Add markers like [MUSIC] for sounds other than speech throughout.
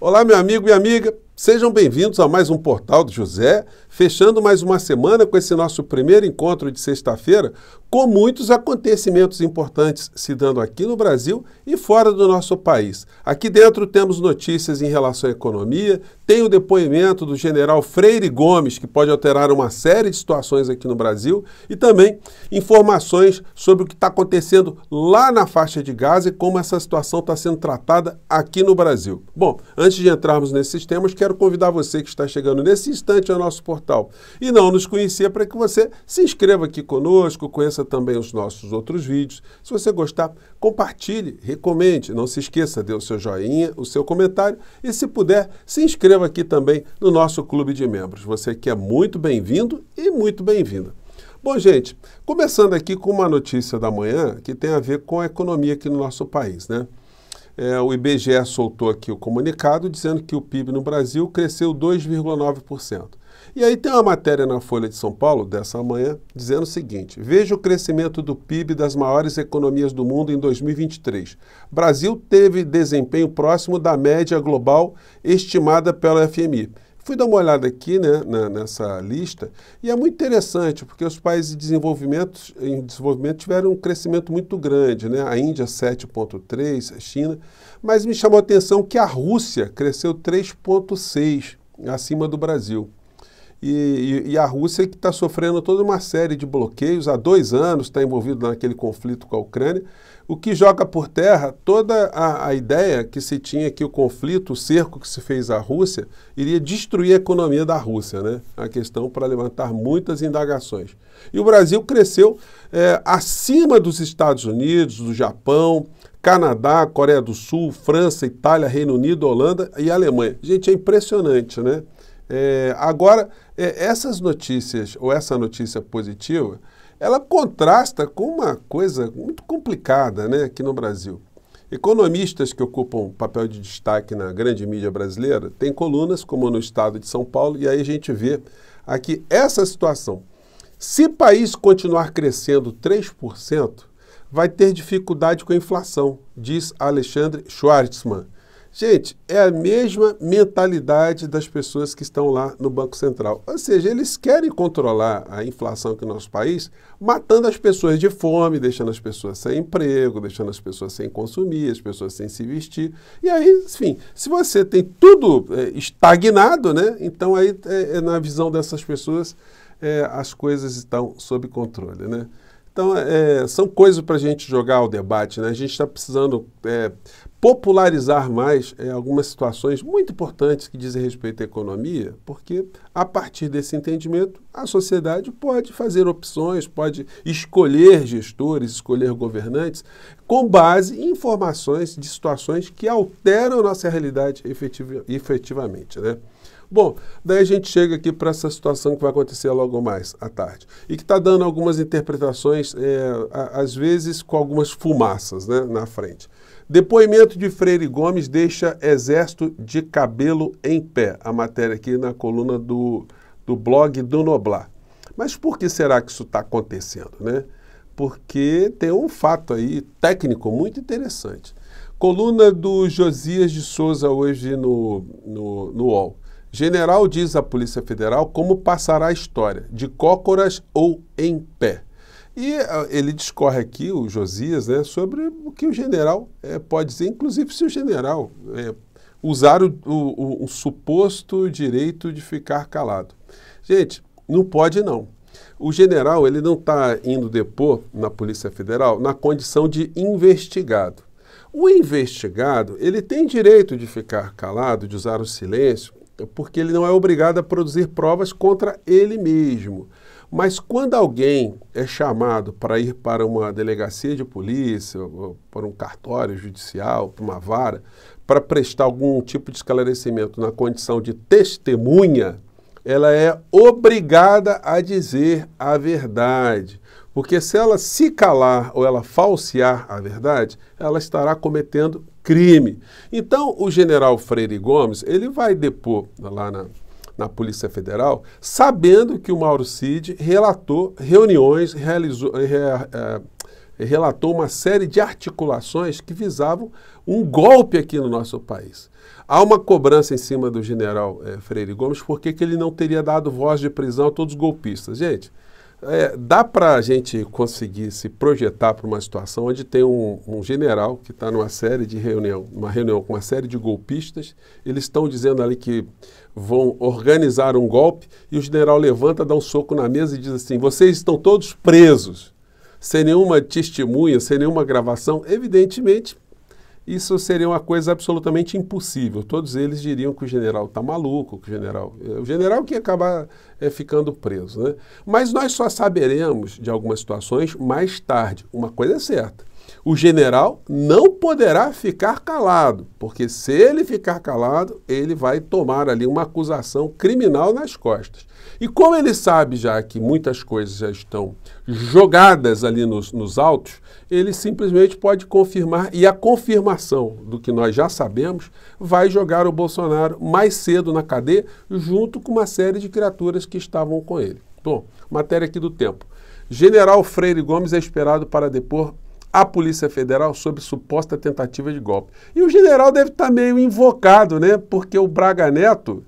Olá, meu amigo e amiga. Sejam bem-vindos a mais um Portal do José, fechando mais uma semana com esse nosso primeiro encontro de sexta-feira, com muitos acontecimentos importantes se dando aqui no Brasil e fora do nosso país. Aqui dentro temos notícias em relação à economia, tem o depoimento do general Freire Gomes, que pode alterar uma série de situações aqui no Brasil, e também informações sobre o que está acontecendo lá na faixa de Gaza e como essa situação está sendo tratada aqui no Brasil. Bom, antes de entrarmos nesses temas, quero quero convidar você que está chegando nesse instante ao nosso portal e não nos conhecia para que você se inscreva aqui conosco, conheça também os nossos outros vídeos. Se você gostar, compartilhe, recomende. Não se esqueça, dê o seu joinha, o seu comentário e, se puder, se inscreva aqui também no nosso clube de membros. Você que é muito bem-vindo e muito bem-vinda. Bom, gente, começando aqui com uma notícia da manhã que tem a ver com a economia aqui no nosso país, né? É, o IBGE soltou aqui o comunicado dizendo que o PIB no Brasil cresceu 2,9%. E aí tem uma matéria na Folha de São Paulo, dessa manhã, dizendo o seguinte: veja o crescimento do PIB das maiores economias do mundo em 2023. Brasil teve desempenho próximo da média global estimada pela FMI. Fui dar uma olhada aqui né, na, nessa lista e é muito interessante, porque os países de desenvolvimento, em desenvolvimento tiveram um crescimento muito grande, né? a Índia 7,3%, China, mas me chamou a atenção que a Rússia cresceu 3,6% acima do Brasil. E, e, e, a Rússia que está sofrendo toda uma série de bloqueios há dois anos, está envolvido naquele conflito com a Ucrânia, o que joga por terra toda a, a, ideia que se tinha que o conflito, o cerco que se fez à Rússia, iria destruir a economia da Rússia, né? A questão para levantar muitas indagações. E o Brasil cresceu é, acima dos Estados Unidos, do Japão, Canadá, Coreia do Sul, França, Itália, Reino Unido, Holanda e Alemanha. Gente, é impressionante, né? É, agora, é, essas notícias, ou essa notícia positiva, ela contrasta com uma coisa muito complicada né, aqui no Brasil. Economistas que ocupam papel de destaque na grande mídia brasileira têm colunas, como no estado de São Paulo, e aí a gente vê aqui essa situação. Se o país continuar crescendo 3%, vai ter dificuldade com a inflação, diz Alexandre Schwartzman, Gente, é a mesma mentalidade das pessoas que estão lá no Banco Central. Ou seja, eles querem controlar a inflação aqui no nosso país, matando as pessoas de fome, deixando as pessoas sem emprego, deixando as pessoas sem consumir, as pessoas sem se vestir. E aí, enfim, se você tem tudo é, estagnado, né? Então aí, é, na visão dessas pessoas, é, as coisas estão sob controle, né? Então, é, são coisas para a gente jogar ao debate, né? A gente está precisando é, popularizar mais é, algumas situações muito importantes que dizem respeito à economia, porque a partir desse entendimento a sociedade pode fazer opções, pode escolher gestores, escolher governantes, com base em informações de situações que alteram nossa realidade efetiva, efetivamente. Né? Bom, daí a gente chega aqui para essa situação que vai acontecer logo mais à tarde e que está dando algumas interpretações, é, às vezes com algumas fumaças né, na frente. Depoimento de Freire Gomes deixa exército de cabelo em pé. A matéria aqui na coluna do, do blog do Noblar. Mas por que será que isso está acontecendo, né? Porque tem um fato aí técnico muito interessante. Coluna do Josias de Souza hoje no, no, no UOL. General diz à Polícia Federal como passará a história, de cócoras ou em pé. E eh, ele discorre aqui, o Josias, né, sobre o que o general é, pode dizer, inclusive se o general é, usar o, o, o, suposto direito de ficar calado. Gente, não pode não. O general ele não está indo depor na Polícia Federal na condição de investigado. O investigado ele tem direito de ficar calado, de usar o silêncio, porque ele não é obrigado a produzir provas contra ele mesmo. Mas quando alguém é chamado para ir para uma delegacia de polícia, para um cartório judicial, para uma vara, para prestar algum tipo de esclarecimento na condição de testemunha, ela é obrigada a dizer a verdade. Porque se ela se calar ou ela falsear a verdade, ela estará cometendo crime. Então, o general Freire Gomes, ele vai depor lá na, na Polícia Federal, sabendo que o Mauro Cid relatou reuniões, realizou, re, eh, é, eh, eh, relatou uma série de articulações que visavam um golpe aqui no nosso país. Há uma cobrança em cima do general é, Freire Gomes porque ele não teria dado voz de prisão a todos os golpistas. Gente, é, dá para a gente conseguir se projetar para uma situação onde tem um, um general que está numa série de reunião, uma reunião com uma série de golpistas, eles estão dizendo ali que vão organizar um golpe e o general levanta, dá um soco na mesa e diz assim: vocês estão todos presos, sem nenhuma testemunha, sem nenhuma gravação. Evidentemente, isso seria uma coisa absolutamente impossível. Todos eles diriam que o general está maluco, que o general, eh, o general que ia acabar é, ficando preso. Né? Mas nós só saberemos de algumas situações mais tarde. Uma coisa é certa o general não poderá ficar calado, porque se ele ficar calado, ele vai tomar ali uma acusação criminal nas costas. E como ele sabe já que muitas coisas já estão jogadas ali nos, nos autos, ele simplesmente pode confirmar, e a confirmação do que nós já sabemos vai jogar o Bolsonaro mais cedo na cadeia, junto com uma série de criaturas que estavam com ele. Bom, matéria aqui do tempo. General Freire Gomes é esperado para depor a Polícia Federal sobre suposta tentativa de golpe. E o general deve estar tá meio invocado, né? Porque o Braga Neto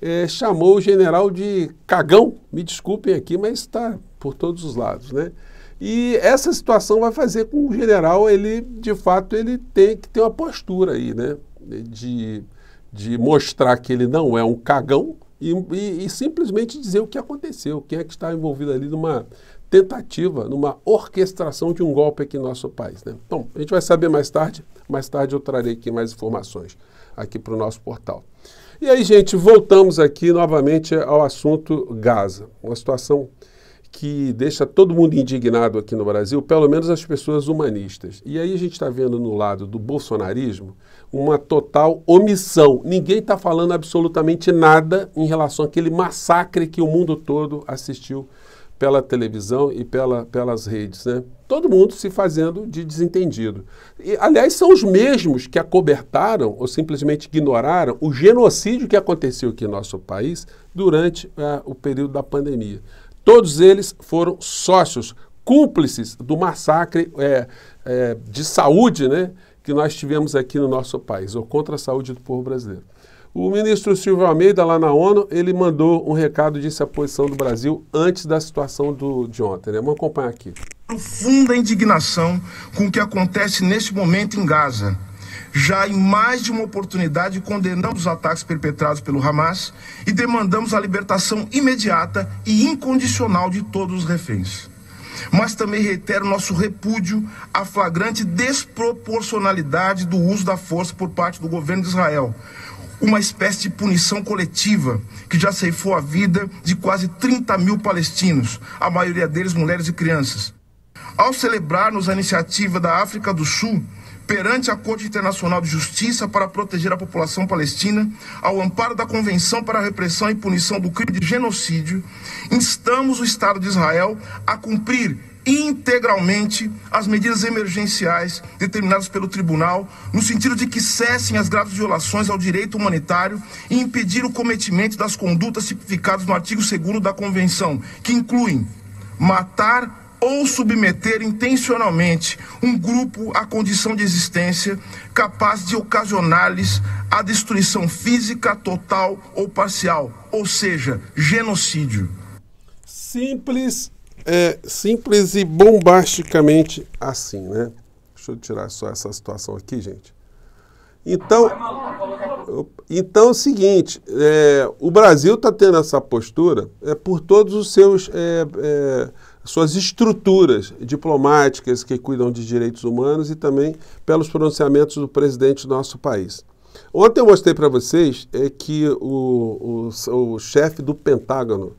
é, chamou o general de cagão, me desculpem aqui, mas está por todos os lados, né? E essa situação vai fazer com que o general, ele, de fato, ele tem que ter uma postura aí, né? De, de mostrar que ele não é um cagão, e, e, e, simplesmente dizer o que aconteceu, quem é que está envolvido ali numa tentativa, numa orquestração de um golpe aqui no nosso país. Né? Então, a gente vai saber mais tarde. Mais tarde eu trarei aqui mais informações aqui para o nosso portal. E aí, gente, voltamos aqui novamente ao assunto Gaza. Uma situação que deixa todo mundo indignado aqui no Brasil, pelo menos as pessoas humanistas. E aí a gente está vendo no lado do bolsonarismo uma total omissão. Ninguém está falando absolutamente nada em relação àquele massacre que o mundo todo assistiu pela televisão e pela, pelas redes. Né? Todo mundo se fazendo de desentendido. E, aliás, são os mesmos que acobertaram ou simplesmente ignoraram o genocídio que aconteceu aqui em nosso país durante uh, o período da pandemia. Todos eles foram sócios, cúmplices do massacre é, é, de saúde né, que nós tivemos aqui no nosso país, ou contra a saúde do povo brasileiro. O ministro Silvio Almeida, lá na ONU, ele mandou um recado, disse a posição do Brasil antes da situação do, de ontem. Né? Vamos acompanhar aqui. Profunda indignação com o que acontece neste momento em Gaza. Já em mais de uma oportunidade, condenamos os ataques perpetrados pelo Hamas e demandamos a libertação imediata e incondicional de todos os reféns mas também reitero nosso repúdio à flagrante desproporcionalidade do uso da força por parte do governo de Israel, uma espécie de punição coletiva que já ceifou a vida de quase 30 mil palestinos, a maioria deles mulheres e crianças. Ao celebrarmos a iniciativa da África do Sul perante a Corte Internacional de Justiça para proteger a população palestina, ao amparo da Convenção para a Repressão e Punição do Crime de Genocídio, instamos o Estado de Israel a cumprir integralmente as medidas emergenciais determinadas pelo tribunal, no sentido de que cessem as graves violações ao direito humanitário e impedir o cometimento das condutas tipificadas no artigo 2 da Convenção, que incluem matar ou submeter intencionalmente um grupo à condição de existência capaz de ocasionar-lhes a destruição física total ou parcial, ou seja, genocídio. Simples é simples e bombasticamente assim, né? Deixa eu tirar só essa situação aqui, gente. Então, então é o seguinte, é, o Brasil está tendo essa postura é, por todos os seus é, é, suas estruturas diplomáticas que cuidam de direitos humanos e também pelos pronunciamentos do presidente do nosso país. Ontem eu mostrei para vocês é, que o, o, o chefe do Pentágono,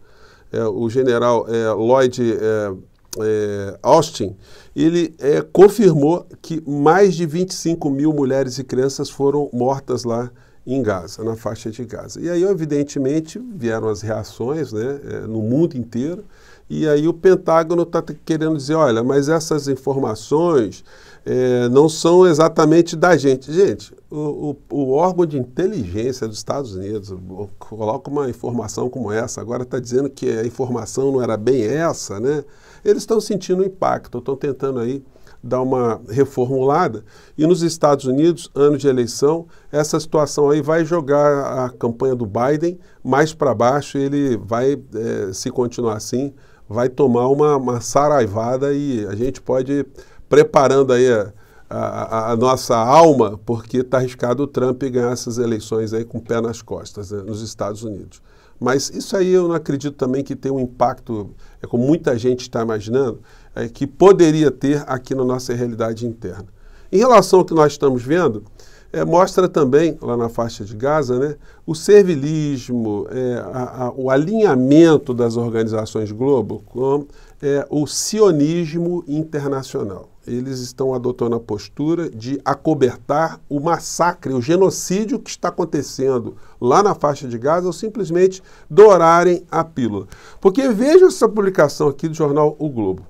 é, o general é, Lloyd é, é, Austin, ele é, confirmou que mais de 25 mil mulheres e crianças foram mortas lá em Gaza, na faixa de Gaza. E aí, evidentemente, vieram as reações né, no mundo inteiro. E aí o Pentágono está querendo dizer, olha, mas essas informações é, não são exatamente da gente. Gente, o, o, o, órgão de inteligência dos Estados Unidos coloca uma informação como essa, agora está dizendo que a informação não era bem essa, né? Eles estão sentindo o impacto, estão tentando aí dar uma reformulada. E nos Estados Unidos, ano de eleição, essa situação aí vai jogar a campanha do Biden mais para baixo. Ele vai, é, se continuar assim, vai tomar uma, uma saraivada e a gente pode preparando aí a, a, a nossa alma, porque está arriscado o Trump ganhar essas eleições aí com o pé nas costas né, nos Estados Unidos. Mas isso aí eu não acredito também que tenha um impacto, é como muita gente está imaginando, é, que poderia ter aqui na nossa realidade interna. Em relação ao que nós estamos vendo, é, mostra também, lá na faixa de Gaza, né, o servilismo, é, a, a, o alinhamento das organizações Globo com é, o sionismo internacional eles estão adotando a postura de acobertar o massacre, o genocídio que está acontecendo lá na faixa de Gaza ou simplesmente dourarem a pílula. Porque veja essa publicação aqui do jornal O Globo,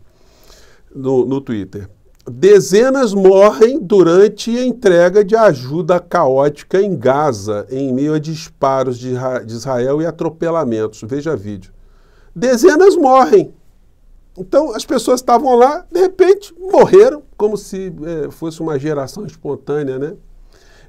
no, no Twitter. Dezenas morrem durante a entrega de ajuda caótica em Gaza, em meio a disparos de Israel e atropelamentos. Veja vídeo. Dezenas morrem então as pessoas estavam lá, de repente morreram, como se é, fosse uma geração espontânea, né?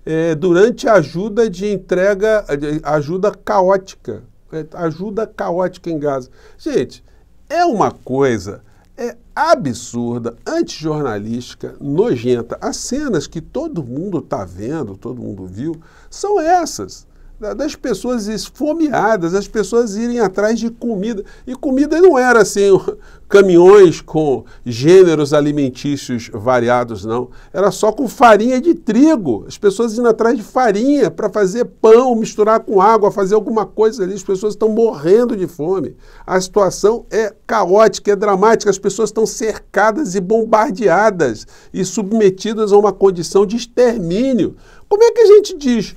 É, durante a ajuda de entrega, ajuda caótica, é, ajuda caótica em Gaza. Gente, é uma coisa é absurda, antijornalística, nojenta. As cenas que todo mundo está vendo, todo mundo viu, são essas das pessoas esfomeadas, as pessoas irem atrás de comida. E comida não era assim, [LAUGHS] caminhões com gêneros alimentícios variados, não. Era só com farinha de trigo. As pessoas indo atrás de farinha para fazer pão, misturar com água, fazer alguma coisa ali. As pessoas estão morrendo de fome. A situação é caótica, é dramática. As pessoas estão cercadas e bombardeadas e submetidas a uma condição de extermínio. Como é que a gente diz?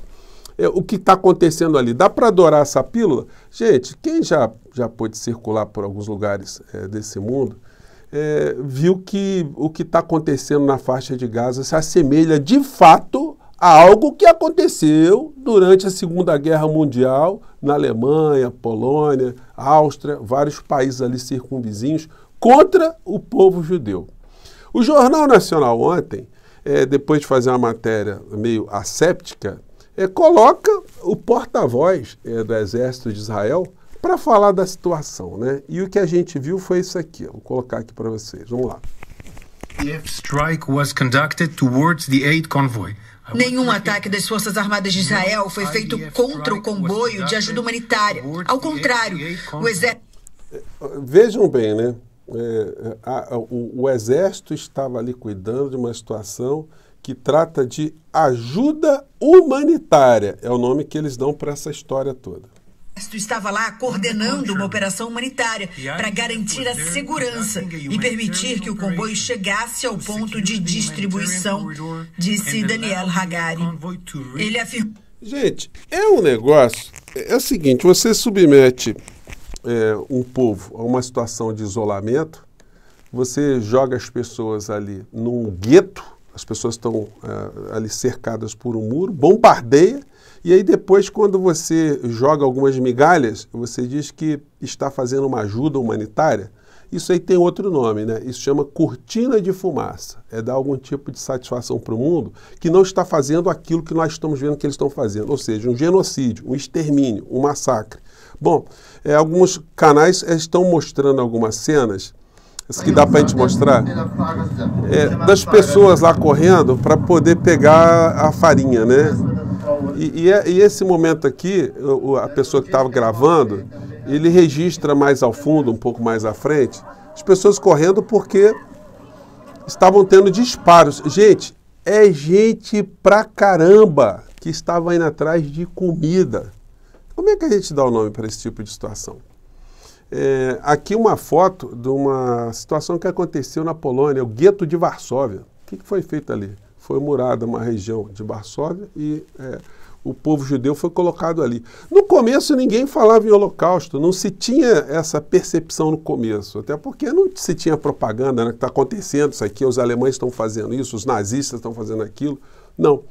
É, o que está acontecendo ali. Dá para adorar essa pílula? Gente, quem já, já pôde circular por alguns lugares é, desse mundo, é, viu que o que está acontecendo na faixa de Gaza se assemelha de fato a algo que aconteceu durante a Segunda Guerra Mundial na Alemanha, Polônia, Áustria, vários países ali circunvizinhos contra o povo judeu. O Jornal Nacional ontem, é, depois de fazer uma matéria meio asséptica, é, coloca o porta-voz é, do Exército de Israel para falar da situação, né? E o que a gente viu foi isso aqui. Vou colocar aqui para vocês. Vamos lá. If strike was conducted towards the aid convoy, Nenhum ataque das Forças Armadas de Israel foi feito contra o comboio de ajuda humanitária. Ao contrário, o exército. É, vejam bem, né? É, a, a, o, o exército estava ali cuidando de uma situação que trata de ajuda humanitária. É o nome que eles dão para essa história toda. Estava lá coordenando uma operação humanitária para garantir a é, segurança e permitir que o comboio chegasse ao ponto de distribuição, disse Daniel Hagari. Ele afirmou. Gente, é um negócio. É o seguinte: você submete é, um povo a uma situação de isolamento, você joga as pessoas ali num gueto as pessoas estão é, ali cercadas por um muro, bombardeia, e aí depois, quando você joga algumas migalhas, você diz que está fazendo uma ajuda humanitária. Isso aí tem outro nome, né? Isso chama cortina de fumaça. É dar algum tipo de satisfação para o mundo que não está fazendo aquilo que nós estamos vendo que eles estão fazendo, ou seja, um genocídio, um extermínio, um massacre. Bom, é, alguns canais estão mostrando algumas cenas esse que dá para a gente mostrar. É, das pessoas lá correndo para poder pegar a farinha, né? E, e, é, e, esse momento aqui, a pessoa que estava gravando, ele registra mais ao fundo, um pouco mais à frente, as pessoas correndo porque estavam tendo disparos. Gente, é gente pra caramba que estava indo atrás de comida. Como é que a gente dá o nome para esse tipo de situação? É, aqui uma foto de uma situação que aconteceu na Polônia, o gueto de Varsóvia. O que, que foi feito ali? Foi murada uma região de Varsóvia e é, o povo judeu foi colocado ali. No começo ninguém falava em holocausto, não se tinha essa percepção no começo, até porque não se tinha propaganda, né, que está acontecendo isso aqui, os alemães estão fazendo isso, os nazistas estão fazendo aquilo. Não.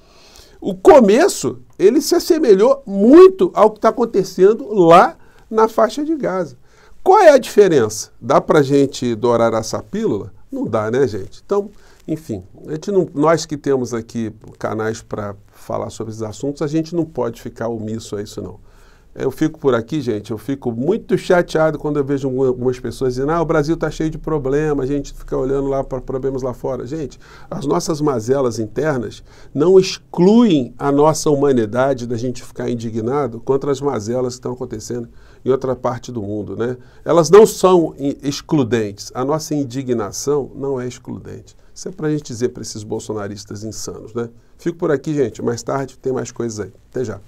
O começo, ele se assemelhou muito ao que está acontecendo lá na faixa de Gaza. Qual é a diferença? Dá para a gente dourar essa pílula? Não dá, né, gente? Então, enfim, a gente não, nós que temos aqui canais para falar sobre esses assuntos, a gente não pode ficar omisso a isso, não. Eu fico por aqui, gente. Eu fico muito chateado quando eu vejo algumas pessoas dizendo: ah, o Brasil está cheio de problemas, a gente fica olhando lá para problemas lá fora. Gente, as nossas mazelas internas não excluem a nossa humanidade da gente ficar indignado contra as mazelas que estão acontecendo em outra parte do mundo, né? Elas não são excludentes. A nossa indignação não é excludente. Isso é para a gente dizer para esses bolsonaristas insanos, né? Fico por aqui, gente. Mais tarde tem mais coisas aí. Até já.